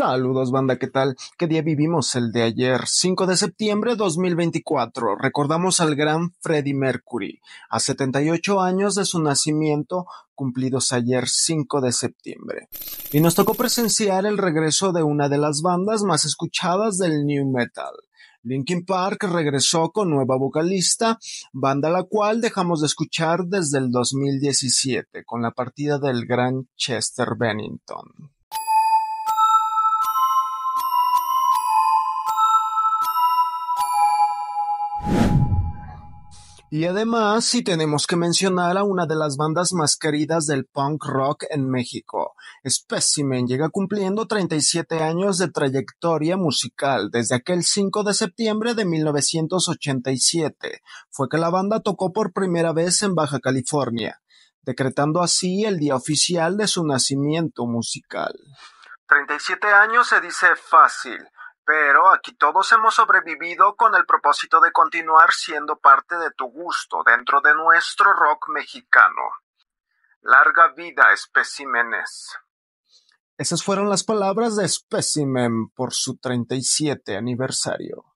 Saludos banda, ¿qué tal? ¿Qué día vivimos el de ayer? 5 de septiembre 2024. Recordamos al gran Freddie Mercury, a 78 años de su nacimiento, cumplidos ayer 5 de septiembre. Y nos tocó presenciar el regreso de una de las bandas más escuchadas del New Metal. Linkin Park regresó con nueva vocalista, banda la cual dejamos de escuchar desde el 2017 con la partida del gran Chester Bennington. Y además, sí tenemos que mencionar a una de las bandas más queridas del punk rock en México. Specimen llega cumpliendo 37 años de trayectoria musical desde aquel 5 de septiembre de 1987. Fue que la banda tocó por primera vez en Baja California, decretando así el día oficial de su nacimiento musical. 37 años se dice fácil pero aquí todos hemos sobrevivido con el propósito de continuar siendo parte de tu gusto dentro de nuestro rock mexicano. Larga vida, especímenes. Esas fueron las palabras de Specimen por su siete aniversario.